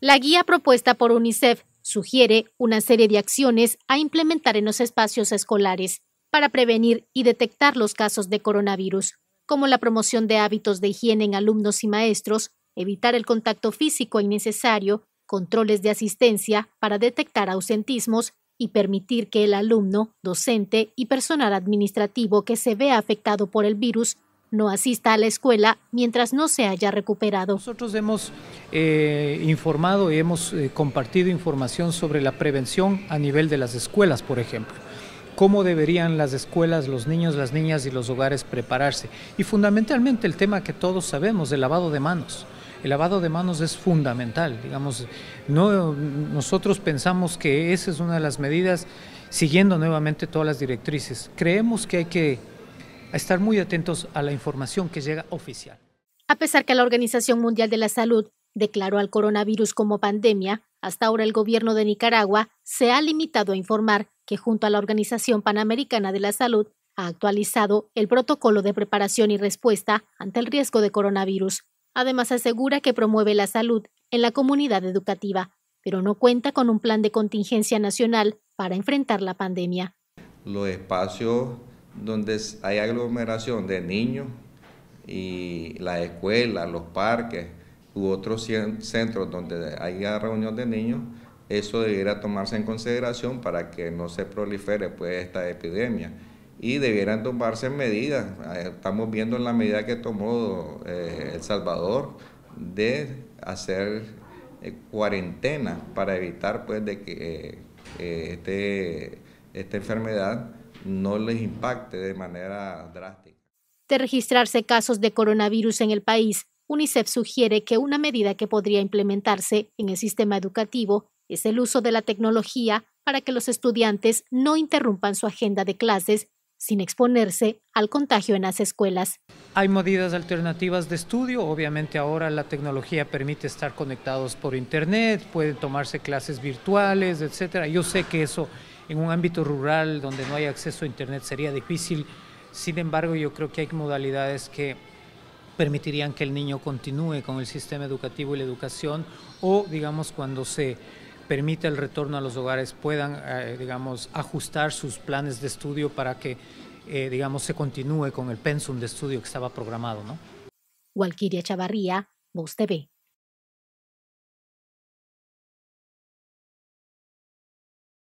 La guía propuesta por UNICEF sugiere una serie de acciones a implementar en los espacios escolares para prevenir y detectar los casos de coronavirus, como la promoción de hábitos de higiene en alumnos y maestros, evitar el contacto físico innecesario, controles de asistencia para detectar ausentismos y permitir que el alumno, docente y personal administrativo que se vea afectado por el virus no asista a la escuela mientras no se haya recuperado. Nosotros hemos eh, informado y hemos eh, compartido información sobre la prevención a nivel de las escuelas, por ejemplo cómo deberían las escuelas, los niños, las niñas y los hogares prepararse. Y fundamentalmente el tema que todos sabemos, el lavado de manos. El lavado de manos es fundamental, digamos, no, nosotros pensamos que esa es una de las medidas, siguiendo nuevamente todas las directrices. Creemos que hay que a estar muy atentos a la información que llega oficial. A pesar que la Organización Mundial de la Salud declaró al coronavirus como pandemia, hasta ahora el gobierno de Nicaragua se ha limitado a informar que junto a la Organización Panamericana de la Salud ha actualizado el protocolo de preparación y respuesta ante el riesgo de coronavirus. Además asegura que promueve la salud en la comunidad educativa, pero no cuenta con un plan de contingencia nacional para enfrentar la pandemia. Los espacios donde hay aglomeración de niños y las escuelas, los parques u otros centros donde haya reunión de niños, eso debiera tomarse en consideración para que no se prolifere pues, esta epidemia. Y debieran tomarse medidas. Eh, estamos viendo la medida que tomó eh, El Salvador de hacer eh, cuarentena para evitar pues, de que este, esta enfermedad no les impacte de manera drástica. De registrarse casos de coronavirus en el país, UNICEF sugiere que una medida que podría implementarse en el sistema educativo es el uso de la tecnología para que los estudiantes no interrumpan su agenda de clases sin exponerse al contagio en las escuelas. Hay medidas alternativas de estudio, obviamente ahora la tecnología permite estar conectados por internet, pueden tomarse clases virtuales, etcétera. Yo sé que eso en un ámbito rural donde no hay acceso a Internet sería difícil. Sin embargo, yo creo que hay modalidades que permitirían que el niño continúe con el sistema educativo y la educación o, digamos, cuando se permita el retorno a los hogares puedan, eh, digamos, ajustar sus planes de estudio para que, eh, digamos, se continúe con el pensum de estudio que estaba programado, ¿no? Walquiria Chavarría, Voz TV.